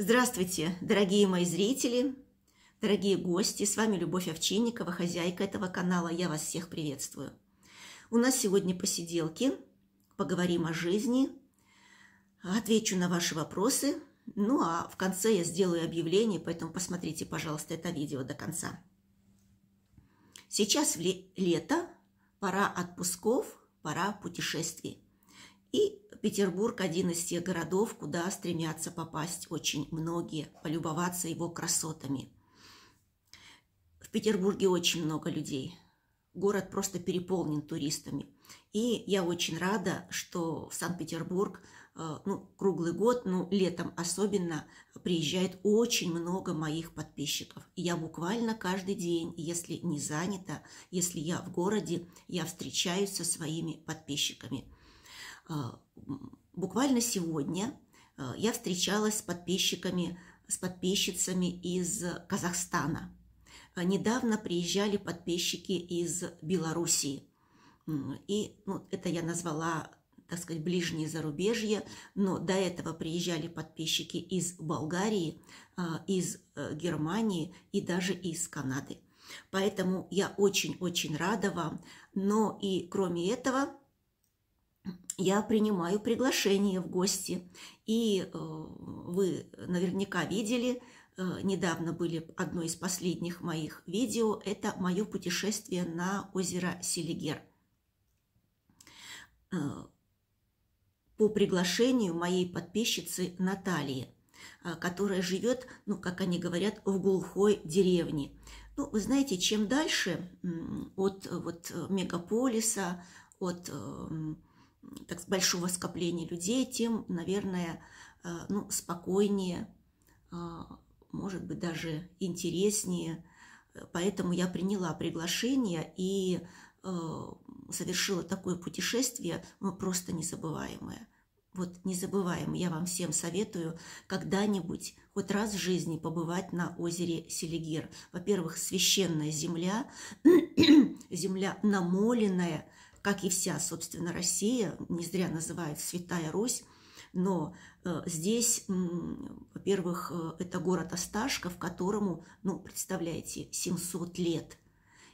Здравствуйте, дорогие мои зрители, дорогие гости. С вами Любовь Овчинникова, хозяйка этого канала. Я вас всех приветствую. У нас сегодня посиделки. Поговорим о жизни. Отвечу на ваши вопросы. Ну а в конце я сделаю объявление, поэтому посмотрите, пожалуйста, это видео до конца. Сейчас лето, пора отпусков, пора путешествий. И Петербург – один из тех городов, куда стремятся попасть очень многие, полюбоваться его красотами. В Петербурге очень много людей. Город просто переполнен туристами. И я очень рада, что в Санкт-Петербург э, ну, круглый год, ну, летом особенно, приезжает очень много моих подписчиков. я буквально каждый день, если не занята, если я в городе, я встречаюсь со своими подписчиками – а, буквально сегодня а, я встречалась с подписчиками, с подписчицами из Казахстана. А, недавно приезжали подписчики из Белоруссии. И ну, это я назвала, так сказать, ближние зарубежья, но до этого приезжали подписчики из Болгарии, из э, Германии и даже из Канады. Поэтому я очень-очень рада вам. Но и кроме этого, я принимаю приглашение в гости. И э, вы наверняка видели, э, недавно были одно из последних моих видео, это мое путешествие на озеро Селигер. Э, по приглашению моей подписчицы Натальи, которая живет, ну, как они говорят, в глухой деревне. Ну, вы знаете, чем дальше от вот, мегаполиса, от эм, так, большого скопления людей, тем, наверное, э, ну, спокойнее, э, может быть, даже интереснее. Поэтому я приняла приглашение и э, совершила такое путешествие, ну, просто незабываемое. Вот незабываемое. Я вам всем советую когда-нибудь, хоть раз в жизни побывать на озере Селигер. Во-первых, священная земля, земля намоленная – как и вся, собственно, Россия, не зря называют Святая Русь, но э, здесь, во-первых, э, это город Осташков, которому, ну, представляете, 700 лет.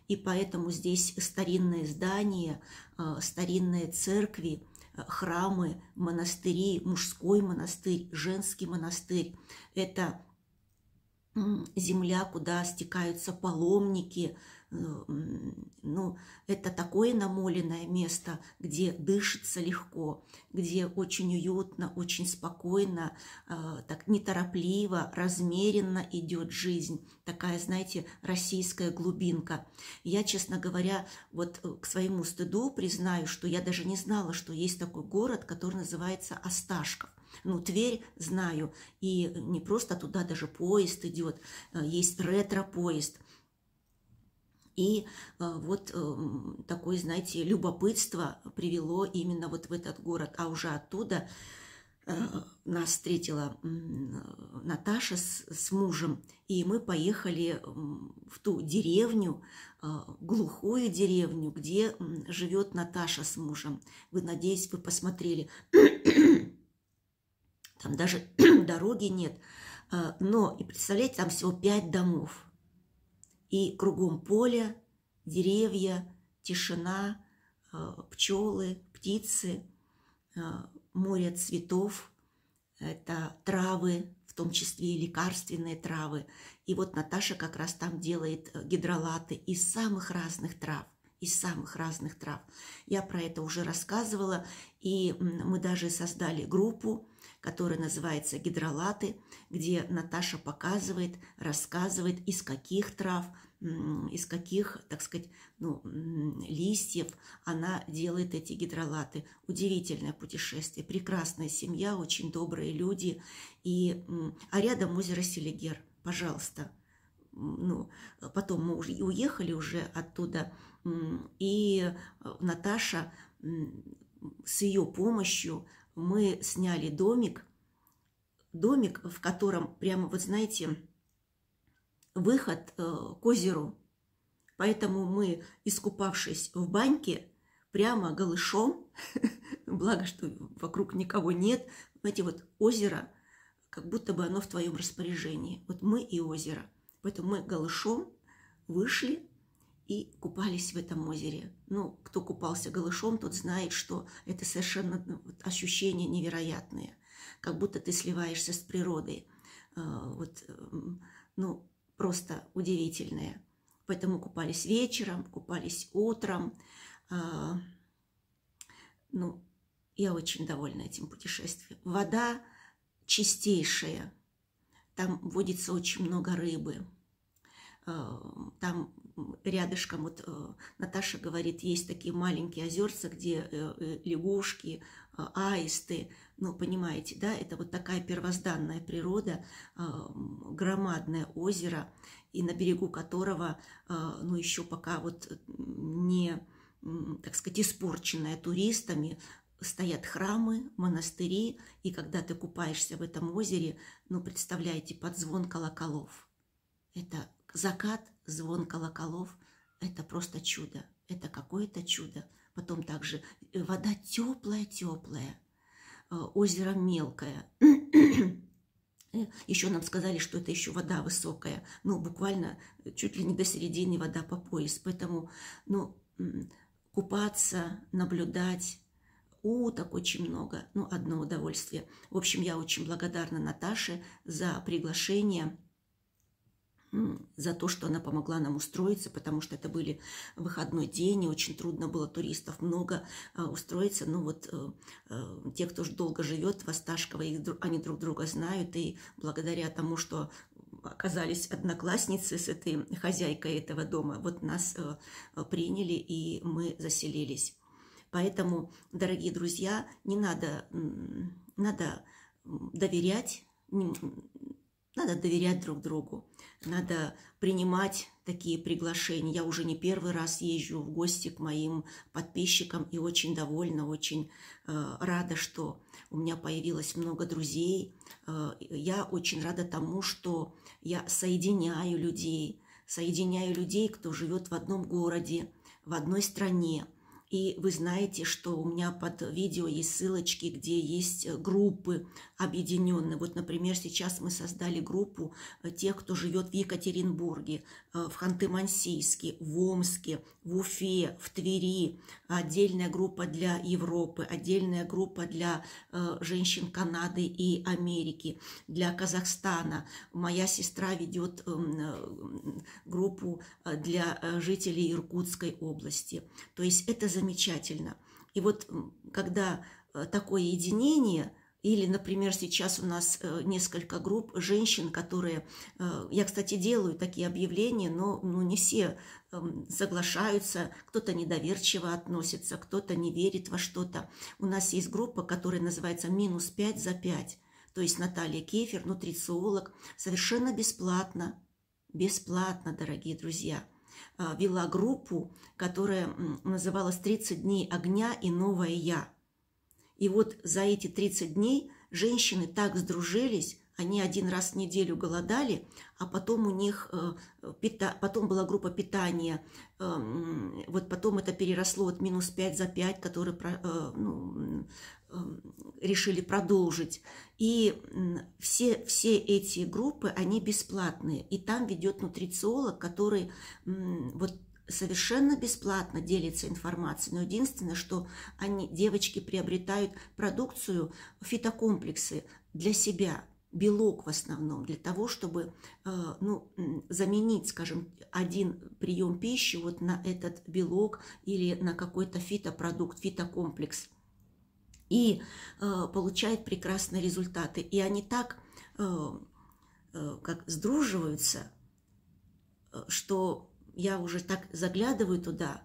И поэтому здесь старинные здания, э, старинные церкви, храмы, монастыри, мужской монастырь, женский монастырь. Это земля, куда стекаются паломники. Э, ну, это такое намоленное место, где дышится легко, где очень уютно, очень спокойно, а, так неторопливо, размеренно идет жизнь. Такая, знаете, российская глубинка. Я, честно говоря, вот э, к своему стыду признаю, что я даже не знала, что есть такой город, который называется Осташков. Ну, Тверь знаю, и не просто туда даже поезд идет, э, есть ретро-поезд. И э, вот э, такое, знаете, любопытство привело именно вот в этот город, а уже оттуда нас встретила Наташа с, с мужем, и мы поехали в ту деревню, глухую деревню, где живет Наташа с мужем. Вы, надеюсь, вы посмотрели там даже дороги нет. А, но, и представляете, там всего пять домов. И кругом поле, деревья, тишина, а, пчелы, птицы, а, море цветов, это травы, в том числе и лекарственные травы. И вот Наташа как раз там делает э, гидролаты из самых разных трав из самых разных трав. Я про это уже рассказывала, и мы даже создали группу, которая называется «Гидролаты», где Наташа показывает, рассказывает, из каких трав, из каких, так сказать, ну, листьев она делает эти гидролаты. Удивительное путешествие, прекрасная семья, очень добрые люди. И, а рядом озеро Селигер, пожалуйста. Ну, потом мы уже уехали уже оттуда и э, Наташа с ее помощью мы сняли домик, домик, в котором прямо, вот знаете, выход э, к озеру. Поэтому мы, искупавшись в баньке, прямо голышом, благо, что вокруг никого нет, знаете, вот озеро, как будто бы оно в твоем распоряжении. Вот мы и озеро. Поэтому мы голышом вышли и купались в этом озере. Ну, кто купался голышом, тот знает, что это совершенно ну, ощущения невероятные, как будто ты сливаешься с природой. А, вот, эм, ну, просто удивительные. Поэтому купались вечером, купались утром. А, ну, я очень довольна этим путешествием. Вода чистейшая. Там водится очень много рыбы. Эм, там рядышком, вот э, Наташа говорит, есть такие маленькие озерца, где э, э, лягушки, а, аисты, ну, понимаете, да, это вот такая первозданная природа, а, громадное озеро, и на берегу которого, а, ну, еще пока вот не, так сказать, испорченное туристами, стоят храмы, монастыри, и когда ты купаешься в этом озере, ну, представляете, под звон колоколов. Это закат, звон колоколов – это просто чудо, это какое-то чудо. Потом также э, вода теплая-теплая, э, озеро мелкое. Э, еще нам сказали, что это еще вода высокая, ну, буквально чуть ли не до середины вода по пояс. Поэтому, ну, купаться, наблюдать, так очень много, ну, одно удовольствие. В общем, я очень благодарна Наташе за приглашение – за то, что она помогла нам устроиться, потому что это были выходной день, и очень трудно было туристов много э, устроиться. Но ну вот э, э, те, кто долго живет в Осташково, они друг друга знают, и благодаря тому, что оказались одноклассницы с этой хозяйкой этого дома, вот нас приняли, и мы заселились. Поэтому, дорогие друзья, не надо, надо доверять, надо доверять друг другу, надо принимать такие приглашения. Я уже не первый раз езжу в гости к моим подписчикам и очень довольна, очень э, рада, что у меня появилось много друзей. Э, я очень рада тому, что я соединяю людей, соединяю людей, кто живет в одном городе, в одной стране, и вы знаете, что у меня под видео есть ссылочки, где есть э, группы объединенные. Вот, например, сейчас мы создали группу э, тех, кто живет в Екатеринбурге, э, в Ханты-Мансийске, в Омске, в Уфе, в Твери. Отдельная группа для Европы, отдельная группа для женщин Канады и Америки, для Казахстана. Моя сестра ведет группу для жителей Иркутской области. То есть это за замечательно. И вот когда э, такое единение, или, например, сейчас у нас э, несколько групп женщин, которые... Э, я, кстати, делаю такие объявления, но ну, не все эм, соглашаются, кто-то недоверчиво относится, кто-то не верит во что-то. У нас есть группа, которая называется «Минус пять за пять, То есть Наталья Кефер, нутрициолог, совершенно бесплатно, бесплатно, дорогие друзья – а, вела группу, которая называлась «30 дней огня и новое я». И вот за эти 30 дней женщины так сдружились, они один раз в неделю голодали, а потом у них э, потом была группа питания, э, вот потом это переросло от минус 5 за 5, который э, ну, Эм, решили продолжить. И все, все эти группы, они бесплатные. И там ведет нутрициолог, который вот совершенно бесплатно делится информацией, но единственное, что они, девочки приобретают продукцию, фитокомплексы для себя, белок в основном, для того, чтобы э, ну, заменить, скажем, один прием пищи вот на этот белок или на какой-то фитопродукт, фитокомплекс – и э, получают прекрасные результаты. И они так э, э, как сдруживаются, э, что я уже так заглядываю туда,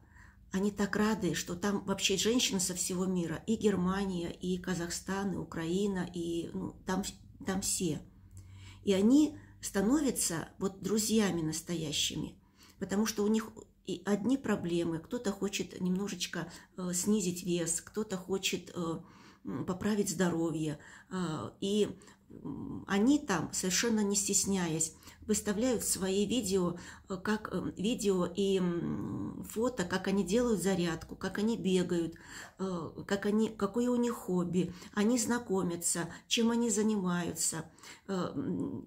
они так рады, что там вообще женщины со всего мира, и Германия, и Казахстан, и Украина, и ну, там, там все. И они становятся вот друзьями настоящими, потому что у них и одни проблемы. Кто-то хочет немножечко э, снизить вес, кто-то хочет э, поправить здоровье. Э, и они там, совершенно не стесняясь, выставляют свои видео, как видео и фото, как они делают зарядку, как они бегают, как они, какое у них хобби, они знакомятся, чем они занимаются. Ну,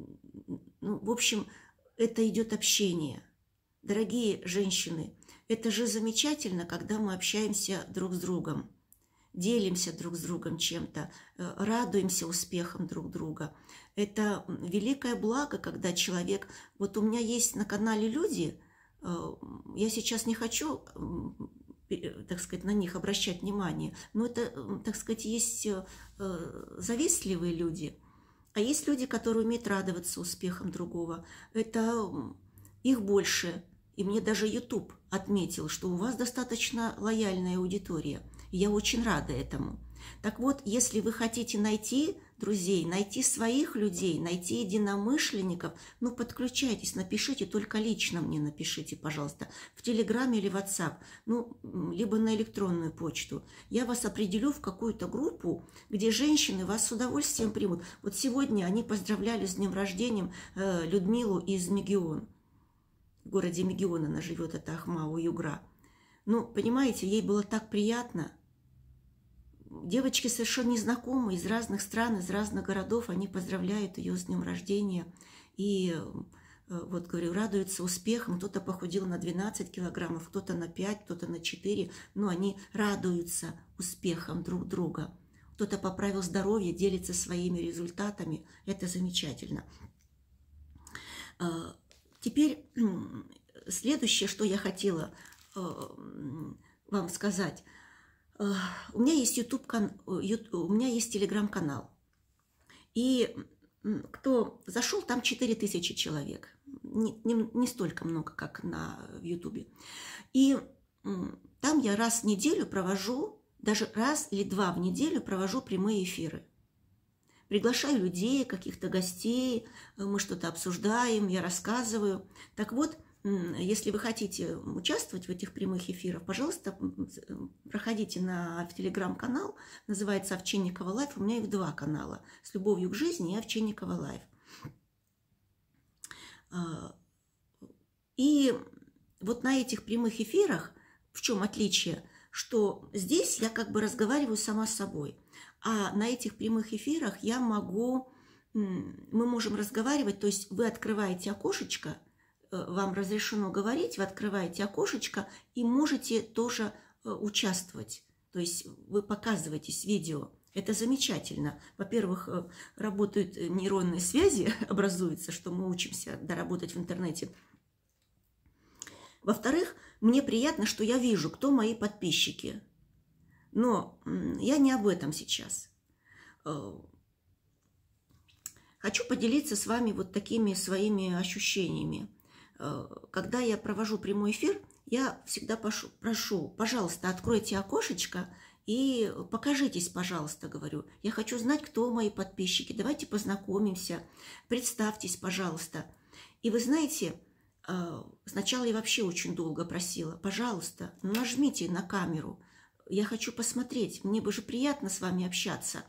в общем, это идет общение – Дорогие женщины, это же замечательно, когда мы общаемся друг с другом, делимся друг с другом чем-то, э, радуемся успехам друг друга. Это великое благо, когда человек... Вот у меня есть на канале люди, э, я сейчас не хочу э, так сказать, на них обращать внимание. Но это, так сказать, есть завистливые люди, а есть люди, которые умеют радоваться успехам другого. Это их больше, и мне даже YouTube отметил, что у вас достаточно лояльная аудитория. я очень рада этому. Так вот, если вы хотите найти друзей, найти своих людей, найти единомышленников, ну, подключайтесь, напишите, только лично мне напишите, пожалуйста, в Телеграме или в WhatsApp, ну, либо на электронную почту. Я вас определю в какую-то группу, где женщины вас с удовольствием примут. Вот сегодня они поздравляли с днем рождения э, Людмилу из Мегион в городе Мегион она живет, это Ахмау Югра. Ну, понимаете, ей было так приятно. Девочки совершенно незнакомы, из разных стран, из разных городов, они поздравляют ее с днем рождения. И э, вот говорю, радуются успехам. Кто-то похудел на 12 килограммов, кто-то на 5, кто-то на 4. Но они радуются успехам друг друга. Кто-то поправил здоровье, делится своими результатами. Это замечательно. Э, Теперь следующее, что я хотела эм, вам сказать. Э, у меня есть YouTube, э, у меня есть телеграм-канал. И кто зашел, там 4000 человек. Не, не, не столько много, как на Ютубе. И там я раз в неделю провожу, даже раз или два в неделю провожу прямые эфиры приглашаю людей, каких-то гостей, э, мы что-то обсуждаем, я рассказываю. Так вот, если вы хотите участвовать в этих прямых эфирах, пожалуйста, э, проходите на в телеграм-канал, называется Овчинникова Лайф. У меня их два канала. С любовью к жизни и Овчинникова Лайф. А, и вот на этих прямых эфирах, в чем отличие, что здесь я как бы разговариваю сама с собой. А на этих прямых эфирах я могу, мы можем разговаривать, то есть вы открываете окошечко, э, вам разрешено говорить, вы открываете окошечко и можете тоже э, участвовать. То есть вы показываетесь видео. Это замечательно. Во-первых, э, работают нейронные связи, образуются, что мы учимся доработать в интернете. Во-вторых, мне приятно, что я вижу, кто мои подписчики. Но я не об этом сейчас. Э, хочу поделиться с вами вот такими своими ощущениями. Э, когда я провожу прямой эфир, я всегда прошу, прошу пожалуйста, откройте окошечко и покажитесь, пожалуйста, говорю. Я хочу знать, кто мои подписчики. Давайте познакомимся, представьтесь, пожалуйста. И вы знаете, э, сначала я вообще очень долго просила, пожалуйста, нажмите на камеру – я хочу посмотреть, мне бы же приятно с вами общаться.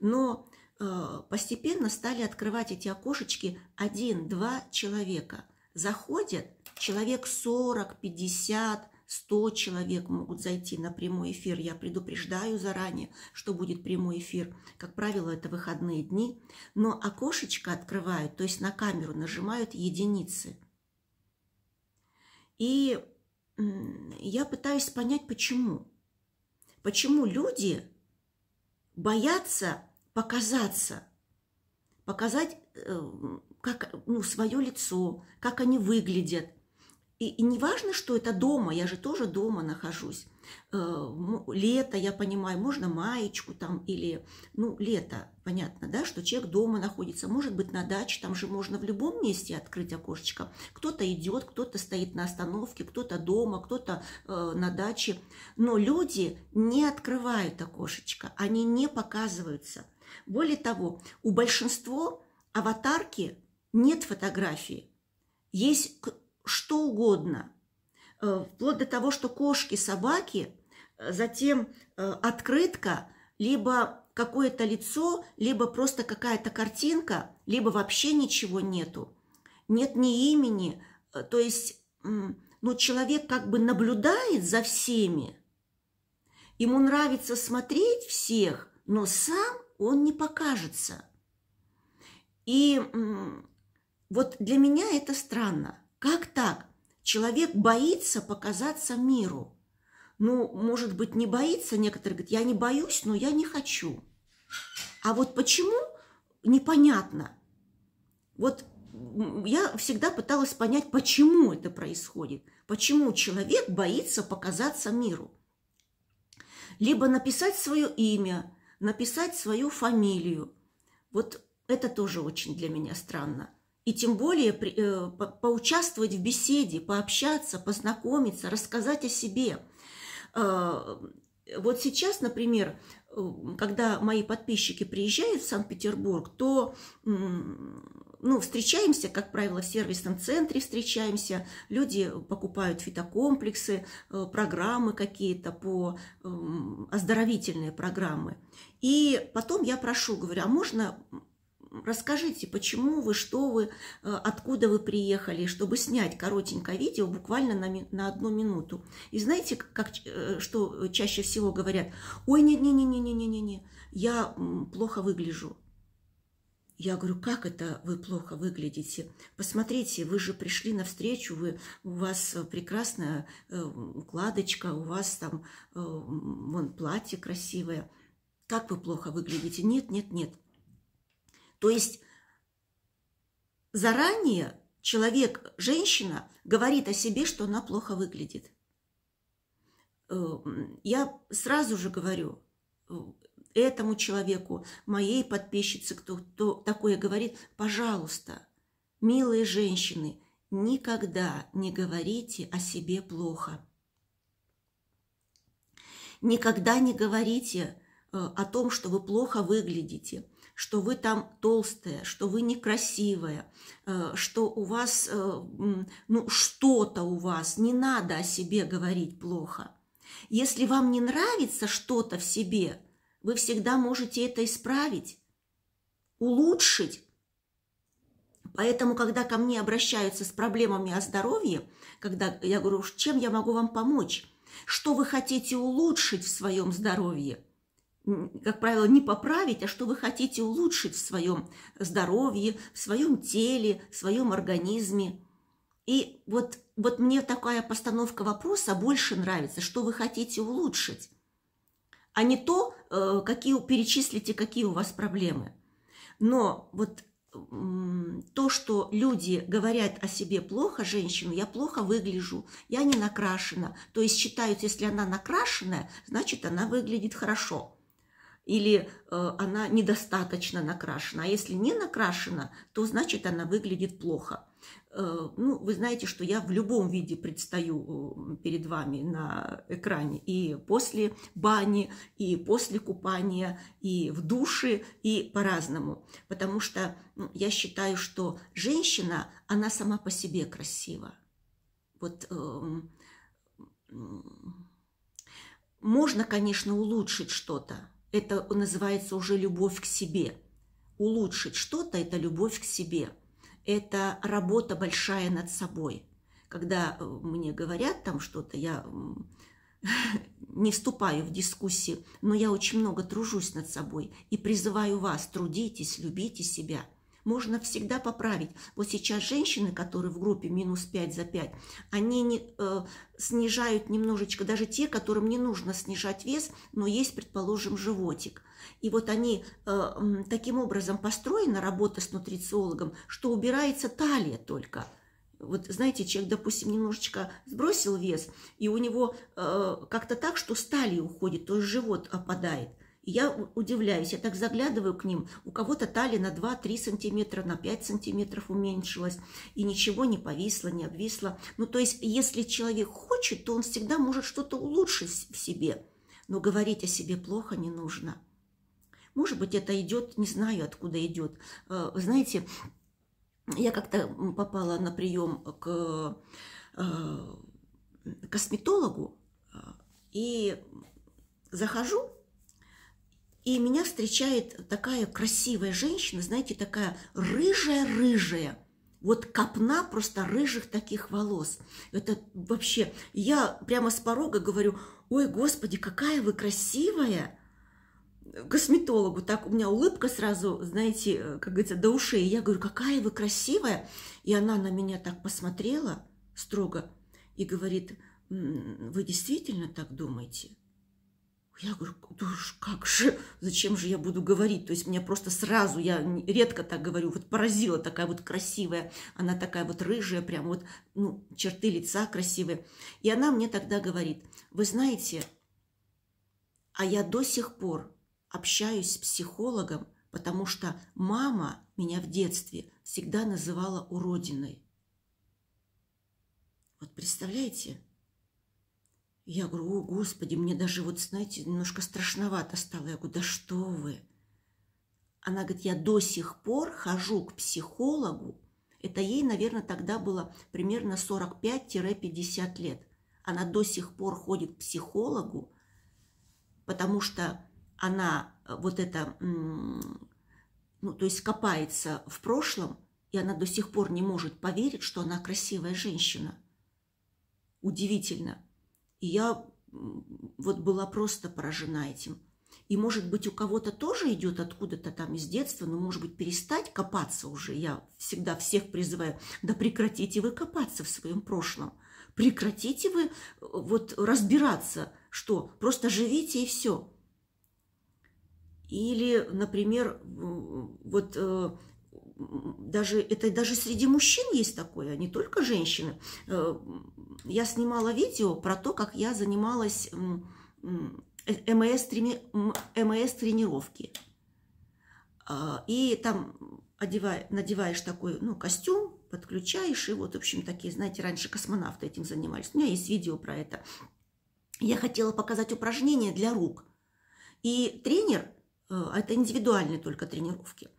Но э, постепенно стали открывать эти окошечки один-два человека. Заходят человек 40, 50, 100 человек могут зайти на прямой эфир. Я предупреждаю заранее, что будет прямой эфир. Как правило, это выходные дни. Но окошечко открывают, то есть на камеру нажимают единицы. И я пытаюсь понять, почему. Почему люди боятся показаться, показать э, как, ну, свое лицо, как они выглядят, и, и не важно, что это дома, я же тоже дома нахожусь. Э, лето, я понимаю, можно маечку там или, ну, лето, понятно, да, что человек дома находится, может быть, на даче, там же можно в любом месте открыть окошечко. Кто-то идет, кто-то стоит на остановке, кто-то дома, кто-то э, на даче. Но люди не открывают окошечко, они не показываются. Более того, у большинства аватарки нет фотографии. Есть что угодно, э, вплоть до того, что кошки, собаки, э, затем э, открытка, либо какое-то лицо, либо просто какая-то картинка, либо вообще ничего нету, нет ни имени, то есть ну, человек как бы наблюдает за всеми, ему нравится смотреть всех, но сам он не покажется. И вот для меня это странно. Как так? Человек боится показаться миру. Ну, может быть, не боится, некоторые говорят, я не боюсь, но я не хочу. А вот почему, непонятно. Вот я всегда пыталась понять, почему это происходит, почему человек боится показаться миру. Либо написать свое имя, написать свою фамилию. Вот это тоже очень для меня странно и тем более э, поучаствовать в беседе, пообщаться, познакомиться, рассказать о себе. Э, вот сейчас, например, э, когда мои подписчики приезжают в Санкт-Петербург, то ну, встречаемся, как правило, в сервисном центре встречаемся, люди покупают фитокомплексы, э, программы какие-то по э, оздоровительные программы. И потом я прошу, говорю, а можно расскажите, почему вы, что вы, э, откуда вы приехали, чтобы снять коротенькое видео буквально на, на одну минуту. И знаете, как, э, что чаще всего говорят? Ой, не-не-не-не-не-не-не, я плохо выгляжу. Я говорю, как это вы плохо выглядите? Посмотрите, вы же пришли навстречу, вы, у вас прекрасная э, укладочка, у вас там вон платье красивое. Как вы плохо выглядите? Нет, нет, нет. То есть заранее человек, женщина, говорит о себе, что она плохо выглядит. Э, я сразу же говорю э, этому человеку, моей подписчице, кто, кто такое говорит, пожалуйста, милые женщины, никогда не говорите о себе плохо. Никогда не говорите э, о том, что вы плохо выглядите что вы там толстая, что вы некрасивая, э, что у вас, э, ну, что-то у вас, не надо о себе говорить плохо. Если вам не нравится что-то в себе, вы всегда можете это исправить, улучшить. Поэтому, когда ко мне обращаются с проблемами о здоровье, когда я говорю, чем я могу вам помочь, что вы хотите улучшить в своем здоровье – как правило, не поправить, а что вы хотите улучшить в своем здоровье, в своем теле, в своем организме. И вот, вот мне такая постановка вопроса больше нравится, что вы хотите улучшить, а не то, э, какие перечислите, какие у вас проблемы. Но вот то, что люди говорят о себе плохо, женщину, я плохо выгляжу, я не накрашена. То есть считают, если она накрашенная, значит, она выглядит хорошо или э, она недостаточно накрашена. А если не накрашена, то значит она выглядит плохо. Э, ну, вы знаете, что я в любом виде предстаю э, перед вами на экране и после бани, и после купания, и в душе, и по-разному. Потому что ну, я считаю, что женщина, она сама по себе красива. Вот эм, можно, конечно, улучшить что-то, это называется уже любовь к себе. Улучшить что-то – это любовь к себе. Это работа большая над собой. Когда э, мне говорят там что-то, я не вступаю в дискуссии, но я очень много тружусь над собой и призываю вас, трудитесь, любите себя – можно всегда поправить. Вот сейчас женщины, которые в группе минус 5 за 5, они не, э, снижают немножечко, даже те, которым не нужно снижать вес, но есть, предположим, животик. И вот они э, таким образом построена работа с нутрициологом, что убирается талия только – вот знаете, человек, допустим, немножечко сбросил вес, и у него э, как-то так, что стали уходит, то есть живот опадает я удивляюсь, я так заглядываю к ним, у кого-то талия на 2-3 сантиметра, на 5 сантиметров уменьшилась, и ничего не повисло, не обвисло. Ну, то есть, если человек хочет, то он всегда может что-то улучшить в себе, но говорить о себе плохо не нужно. Может быть, это идет, не знаю, откуда идет. Э, вы знаете, я как-то попала на прием к э, косметологу, э, и захожу, и меня встречает такая красивая женщина, знаете, такая рыжая-рыжая. Вот копна просто рыжих таких волос. Это вообще, я прямо с порога говорю, ой, господи, какая вы красивая. Косметологу так, у меня улыбка сразу, знаете, э, как говорится, до ушей. Я говорю, какая вы красивая. И она на меня так посмотрела строго и говорит, вы действительно так думаете? Я говорю, душ, как же, зачем же я буду говорить? То есть меня просто сразу, я редко так говорю, вот поразила такая вот красивая, она такая вот рыжая, прям вот, ну, черты лица красивые. И она мне тогда говорит, вы знаете, а я до сих пор общаюсь с психологом, потому что мама меня в детстве всегда называла уродиной. Вот представляете? Я говорю, о, Господи, мне даже вот, знаете, немножко страшновато стало. Я говорю, да что вы. Она говорит, я до сих пор хожу к психологу. Это ей, наверное, тогда было примерно 45-50 лет. Она до сих пор ходит к психологу, потому что она э, вот это, ну, то есть копается в прошлом, и она до сих пор не может поверить, что она красивая женщина. Удивительно. И я вот была просто поражена этим. И, может быть, у кого-то тоже идет откуда-то там из детства, но, может быть, перестать копаться уже. Я всегда всех призываю, да прекратите вы копаться в своем прошлом. Прекратите вы э, вот разбираться, что просто живите и все. Или, например, вот э, даже, это даже среди мужчин есть такое, а не только женщины. Э, я снимала видео про то, как я занималась МС-тренировки. Э, а, и там одевай, надеваешь такой ну, костюм, подключаешь, и вот, в общем, такие, знаете, раньше космонавты этим занимались. У меня есть видео про это. Я хотела показать упражнения для рук. И тренер, э, а это индивидуальные только тренировки –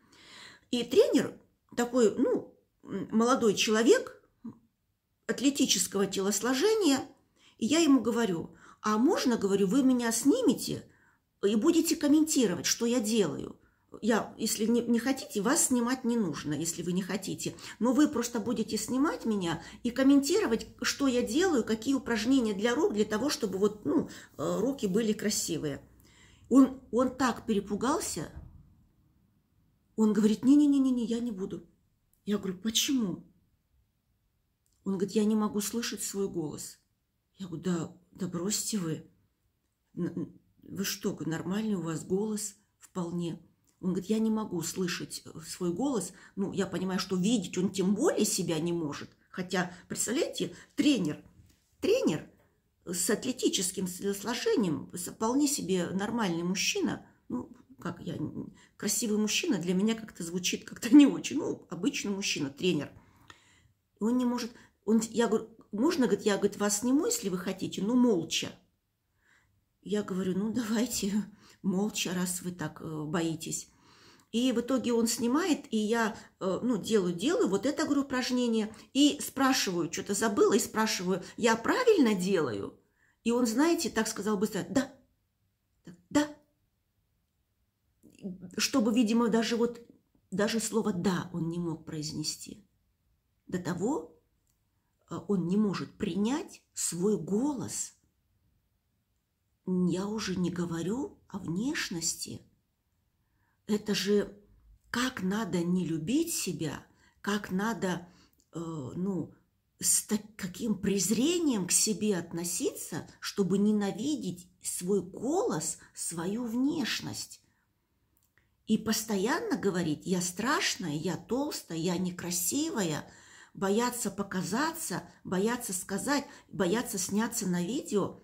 и тренер такой, ну, молодой человек атлетического телосложения, и я ему говорю, а можно, говорю, вы меня снимете и будете комментировать, что я делаю – я, если не, не хотите, вас снимать не нужно, если вы не хотите. Но вы просто будете снимать меня и комментировать, что я делаю, какие упражнения для рук, для того, чтобы вот, ну, э, руки были красивые. Он, он так перепугался, он говорит, не-не-не-не, я не буду. Я говорю, почему? Он говорит, я не могу слышать свой голос. Я говорю, да, да бросьте вы. Вы что, нормальный у вас голос вполне. Он говорит, я не могу слышать э, свой голос. Ну, я понимаю, что видеть он тем более себя не может. Хотя, представляете, тренер, тренер с атлетическим сложением, вполне себе нормальный мужчина, ну, как я, красивый мужчина для меня как-то звучит как-то не очень, ну, обычный мужчина, тренер. он не может, он, я говорю, можно, говорит, я, говорит, вас сниму, если вы хотите, но молча. Я говорю, ну, давайте молча, раз вы так э, боитесь. И в итоге он снимает, и я, э, ну, делаю, делаю вот это, говорю, упражнение, и спрашиваю, что-то забыла, и спрашиваю, я правильно делаю? И он, знаете, так сказал быстро, да, чтобы, видимо, даже вот даже слово «да» он не мог произнести. До того э, он не может принять свой голос. Я уже не говорю о внешности. Это же как надо не любить себя, как надо, э, ну, с каким презрением к себе относиться, чтобы ненавидеть свой голос, свою внешность. И постоянно говорить, я страшная, я толстая, я некрасивая, бояться показаться, бояться сказать, бояться сняться на видео.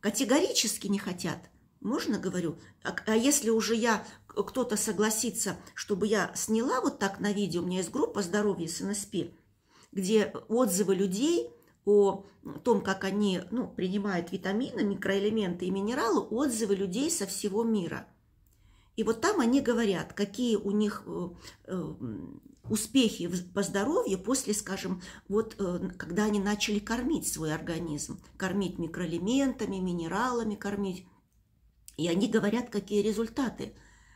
Категорически не хотят. Можно, говорю? А, а если уже я, кто-то согласится, чтобы я сняла вот так на видео, у меня есть группа здоровья с НСП, где отзывы людей о том, как они ну, принимают витамины, микроэлементы и минералы, отзывы людей со всего мира – и вот там они говорят, какие у них э, э, успехи по здоровью после, скажем, вот э, когда они начали кормить свой организм, кормить микроэлементами, минералами, кормить. И они говорят, какие результаты.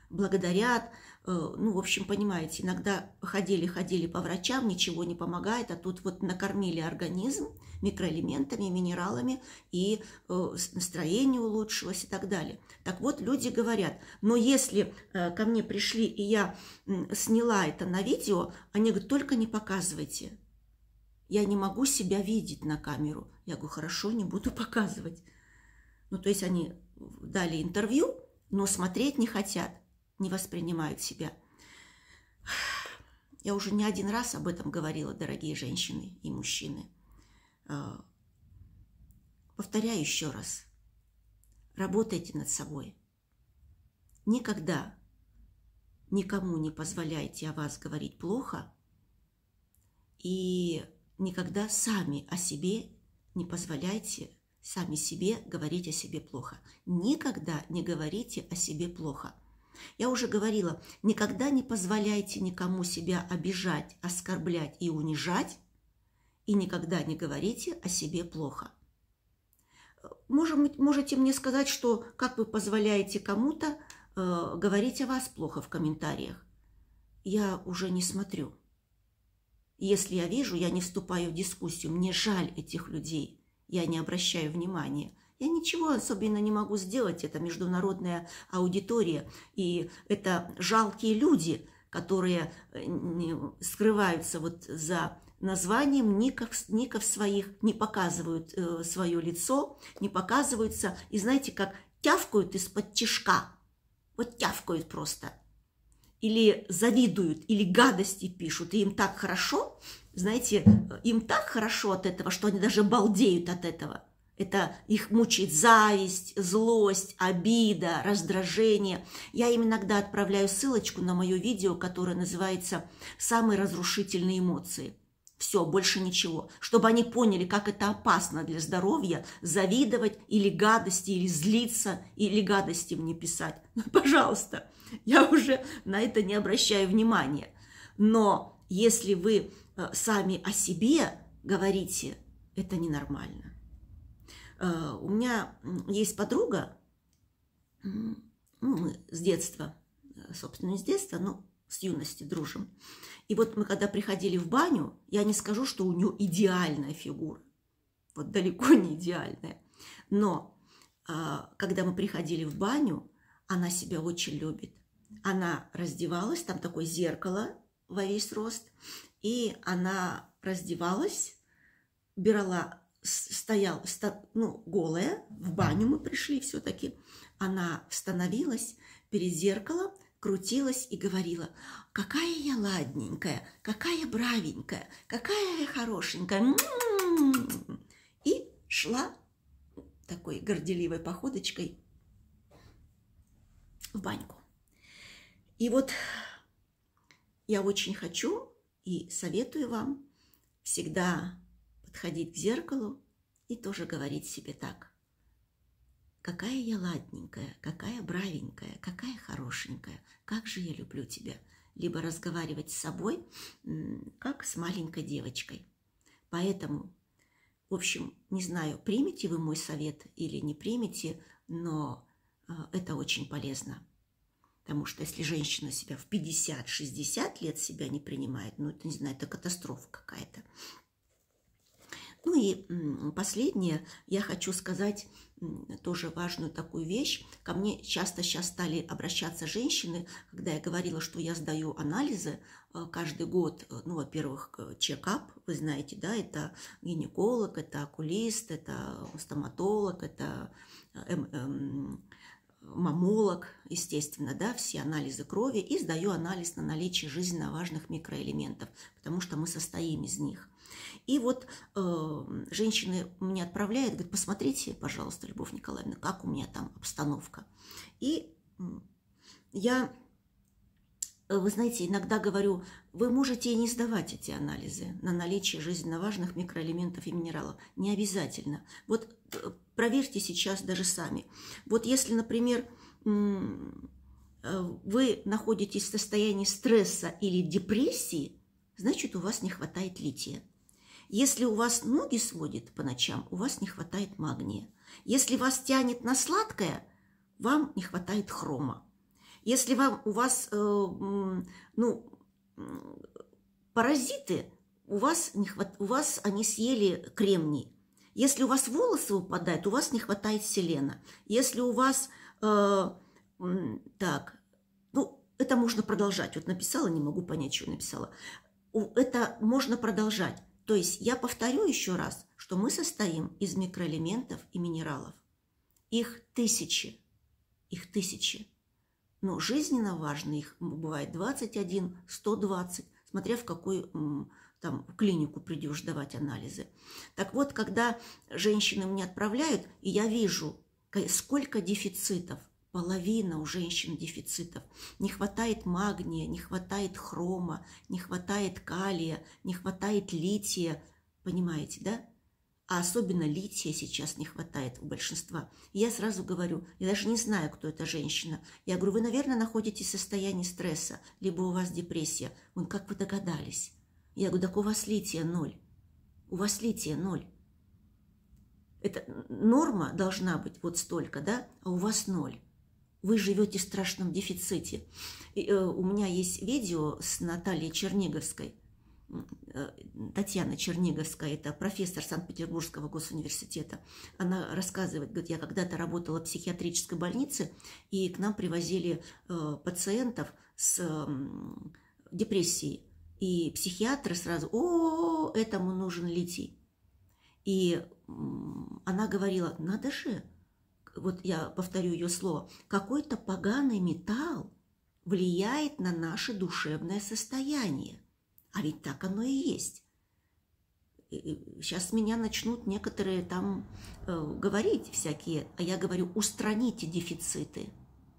Благодарят, ну, в общем, понимаете, иногда ходили-ходили по врачам, ничего не помогает, а тут вот накормили организм – микроэлементами, минералами, и э, настроение улучшилось и так далее. Так вот, люди говорят, но если э, ко мне пришли, и я сняла это на видео, они говорят, только не показывайте. Я не могу себя видеть на камеру. Я говорю, хорошо, не буду показывать. Ну, то есть они дали интервью, но смотреть не хотят, не воспринимают себя. Я уже не один раз об этом говорила, дорогие женщины и мужчины. А, повторяю еще раз. Работайте над собой. Никогда никому не позволяйте о вас говорить плохо и никогда сами о себе не позволяйте сами себе говорить о себе плохо. Никогда не говорите о себе плохо. Я уже говорила, никогда не позволяйте никому себя обижать, оскорблять и унижать, и никогда не говорите о себе плохо. можете мне сказать, что как вы позволяете кому-то э, говорить о вас плохо в комментариях. Я уже не смотрю. Если я вижу, я не вступаю в дискуссию, мне жаль этих людей, я не обращаю внимания. Я ничего особенно не могу сделать, это международная аудитория, и это жалкие люди, которые э, скрываются вот за названием ников, ников своих, не показывают э, свое лицо, не показываются, и знаете, как тявкают из-под тишка, вот тявкают просто, или завидуют, или гадости пишут, и им так хорошо, знаете, им так хорошо от этого, что они даже балдеют от этого. Это их мучает зависть, злость, обида, раздражение. Я им иногда отправляю ссылочку на мое видео, которое называется «Самые разрушительные эмоции». Все, больше ничего. Чтобы они поняли, как это опасно для здоровья, завидовать или гадости, или злиться, или гадости мне писать. Ну, пожалуйста, я уже на это не обращаю внимания. Но если вы э, сами о себе говорите, это ненормально. Э, у меня есть подруга, ну, мы с детства, э, собственно, не с детства, но с юности дружим. И вот мы когда приходили в баню, я не скажу, что у нее идеальная фигура. Вот далеко не идеальная. Но а, когда мы приходили в баню, она себя очень любит. Она раздевалась, там такое зеркало во весь рост, и она раздевалась, брала стояла, сто, ну, голая, в баню мы пришли все-таки, она становилась перед зеркалом, крутилась и говорила, какая я ладненькая, какая бравенькая, какая я хорошенькая. И шла такой горделивой походочкой в баньку. И вот я очень хочу и советую вам всегда подходить к зеркалу и тоже говорить себе так. Какая я ладненькая, какая бравенькая, какая хорошенькая, как же я люблю тебя. Либо разговаривать с собой, как с маленькой девочкой. Поэтому, в общем, не знаю, примете вы мой совет или не примете, но а, это очень полезно. Потому что если женщина себя в 50-60 лет себя не принимает, ну, это, не знаю, это катастрофа какая-то. Ну и последнее я хочу сказать тоже важную такую вещь. Ко мне часто сейчас стали обращаться женщины, когда я говорила, что я сдаю анализы э, каждый год. Э, ну, во-первых, чекап, вы знаете, да, это гинеколог, это окулист, это стоматолог, это э, эм, эм, мамолог, естественно, да, все анализы крови и сдаю анализ на наличие жизненно важных микроэлементов, потому что мы состоим из них. И вот э, эм, женщины мне отправляют, говорят, посмотрите, пожалуйста, Любовь Николаевна, как у меня там обстановка. И я, э, вы знаете, иногда говорю, вы можете и не сдавать эти анализы на наличие жизненно важных микроэлементов и минералов. Не обязательно. Вот э, проверьте сейчас даже сами. Вот если, например, э, вы находитесь в состоянии стресса или депрессии, значит, у вас не хватает лития. Если у вас ноги сводит по ночам, у вас не хватает магния. Если вас тянет на сладкое, вам не хватает хрома. Если вам, у вас э, ну, паразиты, у вас, не хват, у вас они съели кремний. Если у вас волосы выпадают, у вас не хватает селена. Если у вас... Э, так, ну, это можно продолжать. Вот написала, не могу понять, что написала. Это можно продолжать. То есть я повторю еще раз, что мы состоим из микроэлементов и минералов. Их тысячи, их тысячи. Но жизненно важно, их бывает 21, 120, смотря в какой там, в клинику придешь давать анализы. Так вот, когда женщины мне отправляют, и я вижу, сколько дефицитов, половина у женщин дефицитов. Не хватает магния, не хватает хрома, не хватает калия, не хватает лития. Понимаете, да? А особенно лития сейчас не хватает у большинства. я сразу говорю, я даже не знаю, кто эта женщина. Я говорю, вы, наверное, находитесь в состоянии стресса, либо у вас депрессия. Он, как вы догадались? Я говорю, так у вас лития ноль. У вас лития ноль. Это норма должна быть вот столько, да? А у вас ноль вы живете в страшном дефиците. Э, у меня есть видео с Натальей Черниговской. Э, Татьяна Черниговская, это профессор Санкт-Петербургского госуниверситета, она рассказывает, говорит, я когда-то работала в психиатрической больнице, и к нам привозили э, пациентов с депрессией. И психиатры сразу, о, этому нужен литий. И она говорила, надо же, вот я повторю ее слово, какой-то поганый металл влияет на наше душевное состояние. А ведь так оно и есть. Сейчас меня начнут некоторые там э, говорить всякие, а я говорю, устраните дефициты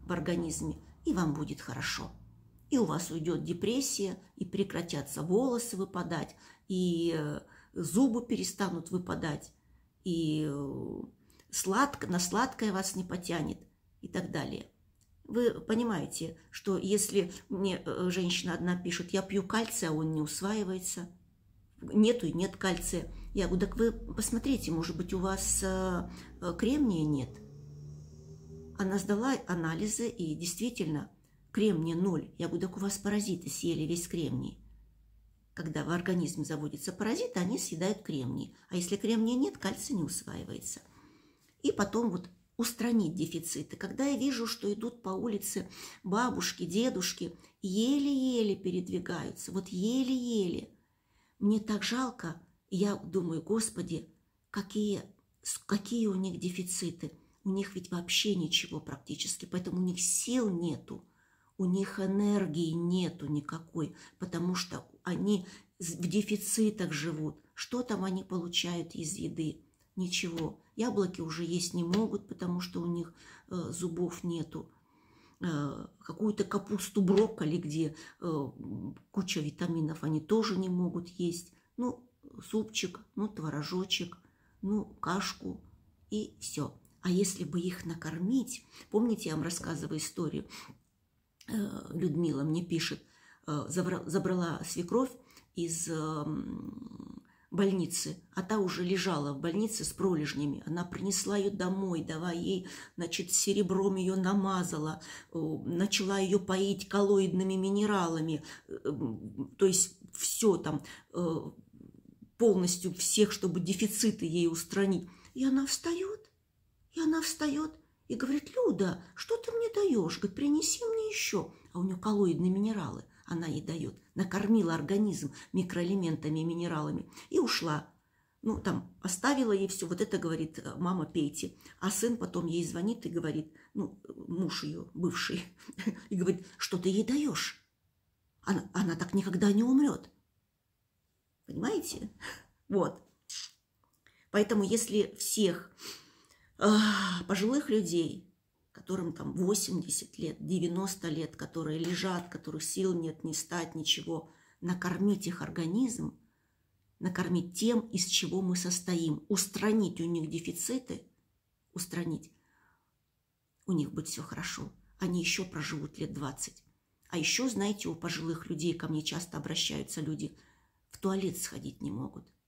в организме, и вам будет хорошо. И у вас уйдет депрессия, и прекратятся волосы выпадать, и э, зубы перестанут выпадать, и э, сладко, на сладкое вас не потянет и так далее. Вы понимаете, что если мне э, женщина одна пишет, я пью кальций, а он не усваивается, нету и нет кальция. Я говорю, так вы посмотрите, может быть, у вас э, э, кремния нет. Она сдала анализы, и действительно, кремния ноль. Я говорю, так у вас паразиты съели весь кремний. Когда в организм заводятся паразиты, они съедают кремний. А если кремния нет, кальций не усваивается и потом вот устранить дефициты. Когда я вижу, что идут по улице бабушки, дедушки, еле-еле передвигаются, вот еле-еле. Мне так жалко, я думаю, господи, какие, какие у них дефициты. У них ведь вообще ничего практически, поэтому у них сил нету, у них энергии нету никакой, потому что они в дефицитах живут. Что там они получают из еды? Ничего Яблоки уже есть не могут, потому что у них э, зубов нету. Э, какую-то капусту брокколи, где э, куча витаминов, они тоже не могут есть. Ну, супчик, ну, творожочек, ну, кашку и все. А если бы их накормить, помните, я вам рассказываю историю, Людмила мне пишет, забрала свекровь из эм, больницы, а та уже лежала в больнице с пролежнями. Она принесла ее домой, давая ей, значит, серебром ее намазала, э, начала ее поить коллоидными минералами, э, то есть все там, э, полностью всех, чтобы дефициты ей устранить. И она встает, и она встает и говорит, Люда, что ты мне даешь? Говорит, принеси мне еще. А у нее коллоидные минералы она ей дает. Накормила организм микроэлементами и минералами и ушла. Ну, там, оставила ей все. Вот это говорит, э, мама, пейте. А сын потом ей звонит и говорит, ну, муж ее бывший, и говорит, что ты ей даешь? Она, она так никогда не умрет. Понимаете? Вот. Поэтому если всех э, пожилых людей которым там 80 лет, 90 лет, которые лежат, которых сил нет, не стать, ничего, накормить их организм, накормить тем, из чего мы состоим, устранить у них дефициты, устранить, у них будет все хорошо. Они еще проживут лет 20. А еще, знаете, у пожилых людей ко мне часто обращаются люди, в туалет сходить не могут –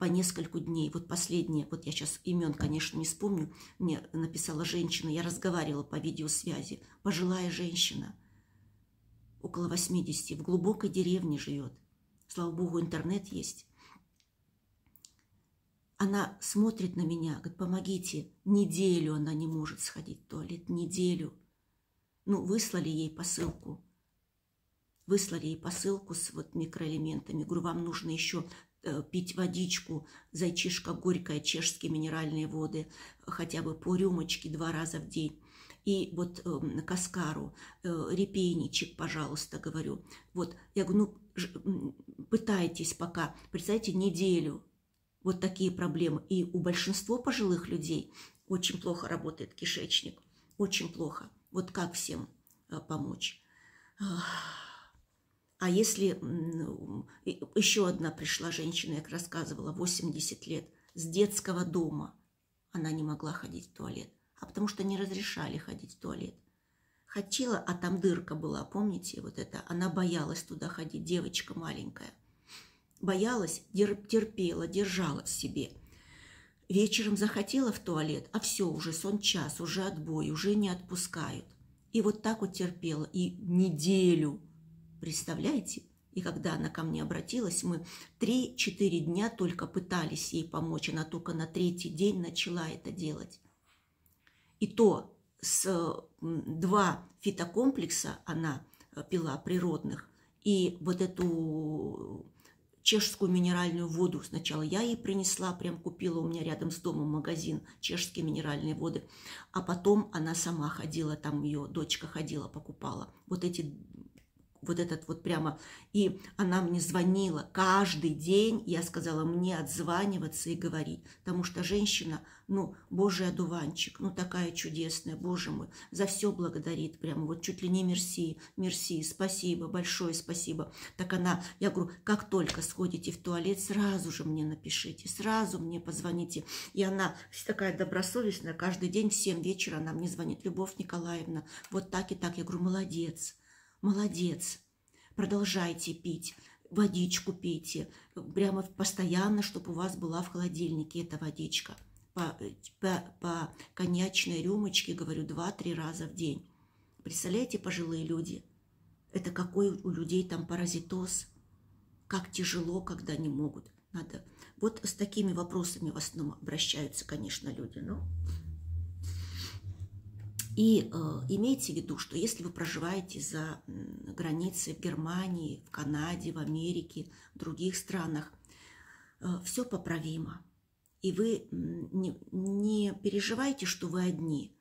по нескольку дней. Вот последнее, вот я сейчас имен, конечно, не вспомню, мне написала женщина, я разговаривала по видеосвязи, пожилая женщина, около 80, в глубокой деревне живет. Слава богу, интернет есть. Она смотрит на меня, говорит, помогите. Неделю она не может сходить в туалет, неделю. Ну, выслали ей посылку. Выслали ей посылку с вот микроэлементами. Говорю, вам нужно еще Э, пить водичку, зайчишка горькая, чешские минеральные воды, хотя бы по рюмочке два раза в день. И вот э, каскару, э, репейничек, пожалуйста, говорю. Вот, я говорю, ну, пытайтесь пока, представьте, неделю. Вот такие проблемы. И у большинства пожилых людей очень плохо работает кишечник. Очень плохо. Вот как всем э, помочь? А если еще одна пришла женщина, как рассказывала, 80 лет, с детского дома, она не могла ходить в туалет, а потому что не разрешали ходить в туалет. Хотела, а там дырка была, помните, вот это, она боялась туда ходить, девочка маленькая. Боялась, терпела, держала в себе. Вечером захотела в туалет, а все, уже сон час, уже отбой, уже не отпускают. И вот так вот терпела, и неделю – Представляете? И когда она ко мне обратилась, мы 3-4 дня только пытались ей помочь. Она только на третий день начала это делать. И то с два фитокомплекса она э, пила природных. И вот эту чешскую минеральную воду сначала я ей принесла, прям купила у меня рядом с домом магазин чешские минеральные воды. А потом она сама ходила, там ее дочка ходила, покупала. Вот эти вот этот вот прямо, и она мне звонила каждый день, я сказала, мне отзваниваться и говорить, потому что женщина, ну, божий одуванчик, ну, такая чудесная, боже мой, за все благодарит прямо, вот чуть ли не мерси, мерси, спасибо, большое спасибо. Так она, я говорю, как только сходите в туалет, сразу же мне напишите, сразу мне позвоните. И она такая добросовестная, каждый день в 7 вечера она мне звонит, Любовь Николаевна, вот так и так, я говорю, молодец, молодец, продолжайте пить, водичку пейте, прямо постоянно, чтобы у вас была в холодильнике эта водичка. По, по, по коньячной рюмочке, говорю, 2-3 раза в день. Представляете, пожилые люди, это какой у людей там паразитоз, как тяжело, когда не могут. Надо. Вот с такими вопросами в основном обращаются, конечно, люди. Но... И э, имейте в виду, что если вы проживаете за границей в Германии, в Канаде, в Америке, в других странах, э, все поправимо. И вы не, не переживайте, что вы одни.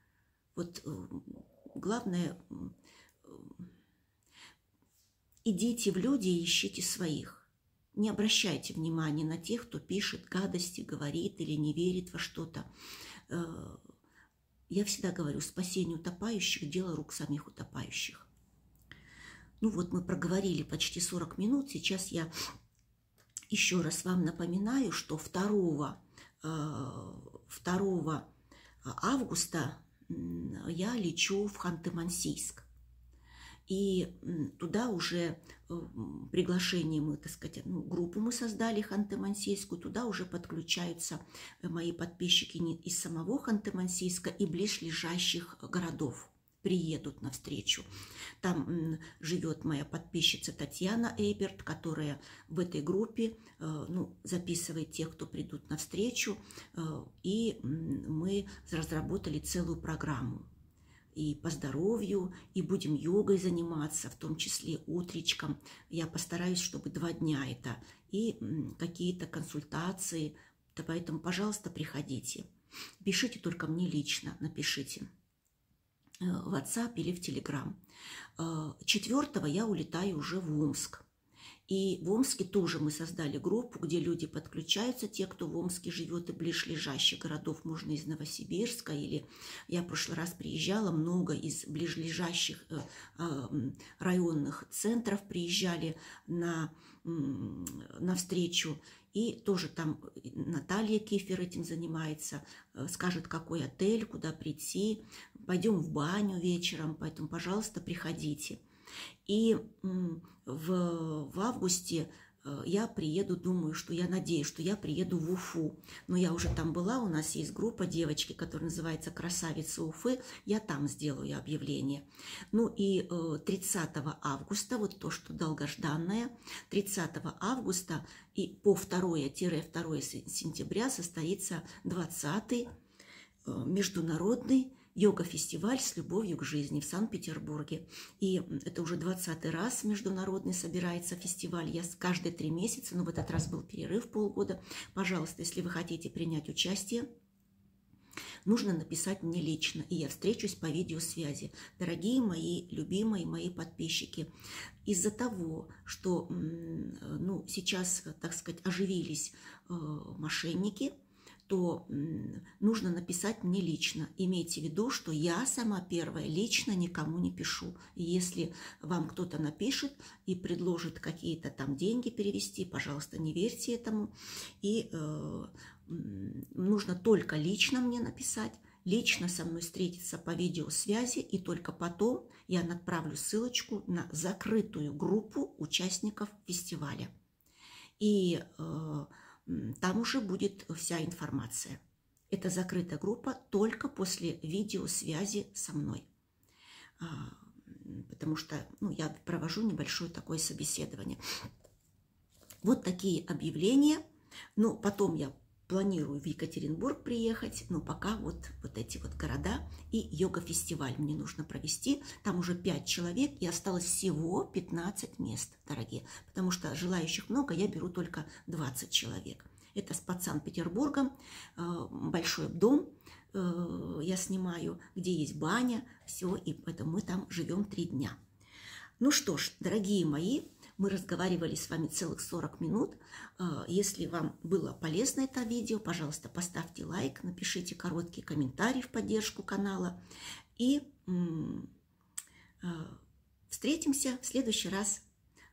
Вот э, главное, э, идите в люди и ищите своих. Не обращайте внимания на тех, кто пишет гадости, говорит или не верит во что-то. Э, я всегда говорю, спасение утопающих – дело рук самих утопающих. Ну вот мы проговорили почти 40 минут. Сейчас я еще раз вам напоминаю, что 2, 2 э, августа я лечу в Ханты-Мансийск. И туда уже приглашение мы, так сказать, ну, группу мы создали Ханты-Мансийскую, туда уже подключаются э, мои подписчики из самого Ханты-Мансийска и ближлежащих городов приедут навстречу. Там живет моя подписчица Татьяна Эйберт, которая в этой группе э, ну, записывает тех, кто придут навстречу. Э, и мы разработали целую программу и по здоровью, и будем йогой заниматься, в том числе утречком. Я постараюсь, чтобы два дня это, и какие-то консультации. Поэтому, пожалуйста, приходите. Пишите только мне лично, напишите э, в WhatsApp или в Telegram. Э, Четвертого я улетаю уже в Умск. И в Омске тоже мы создали группу, где люди подключаются, те, кто в Омске живет и ближлежащих городов, можно из Новосибирска, или я в прошлый раз приезжала, много из ближлежащих э, а, районных центров приезжали на, на встречу. И тоже там э, Наталья Кефер этим занимается, э, скажет, какой отель, куда прийти. Пойдем в баню вечером, поэтому, пожалуйста, приходите. И в, в августе э, я приеду, думаю, что я надеюсь, что я приеду в Уфу. Но я уже там была, у нас есть группа девочки, которая называется «Красавица Уфы». Я там сделаю объявление. Ну и 30 э, августа, вот то, что долгожданное, 30 августа и по 2-2 сентября состоится 20-й э, международный йога-фестиваль с любовью к жизни в Санкт-Петербурге. И это уже 20 раз международный собирается фестиваль. Я каждые три месяца, но ну, в этот раз был перерыв полгода. Пожалуйста, если вы хотите принять участие, нужно написать мне лично, и я встречусь по видеосвязи. Дорогие мои, любимые мои подписчики, из-за того, что э, ну, сейчас, так сказать, оживились э, мошенники – то нужно написать мне лично. Имейте в виду, что я сама первая лично никому не пишу. если вам кто-то напишет и предложит какие-то там деньги перевести, пожалуйста, не верьте этому. И э, нужно только лично мне написать лично со мной встретиться по видеосвязи, и только потом я отправлю ссылочку на закрытую группу участников фестиваля. И э, там уже будет вся информация. Это закрытая группа только после видеосвязи со мной. А, потому что ну, я провожу небольшое такое собеседование. Вот такие объявления. Ну, потом я планирую в Екатеринбург приехать, но пока вот, вот эти вот города и йога-фестиваль мне нужно провести. Там уже 5 человек и осталось всего 15 мест, дорогие, потому что желающих много, я беру только 20 человек. Это под Санкт-Петербургом, э, большой дом э, я снимаю, где есть баня, все, и поэтому мы там живем три дня. Ну что ж, дорогие мои, мы разговаривали с вами целых 40 минут. А, если вам было полезно это видео, пожалуйста, поставьте лайк, напишите короткий комментарий в поддержку канала. И а, встретимся в следующий раз.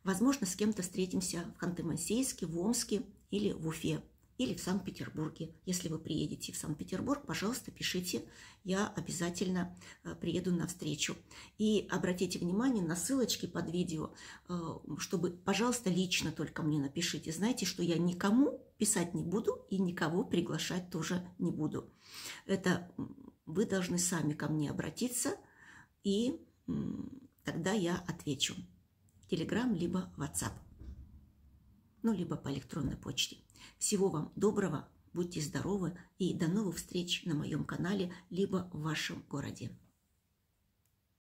Возможно, с кем-то встретимся в Ханты-Мансийске, в Омске или в Уфе или в Санкт-Петербурге. Если вы приедете в Санкт-Петербург, пожалуйста, пишите, я обязательно э, приеду на встречу И обратите внимание на ссылочки под видео, э, чтобы, пожалуйста, лично только мне напишите. Знаете, что я никому писать не буду и никого приглашать тоже не буду. Это вы должны сами ко мне обратиться, и тогда я отвечу. Телеграм, либо WhatsApp, ну, либо по электронной почте. Всего вам доброго, будьте здоровы и до новых встреч на моем канале либо в вашем городе.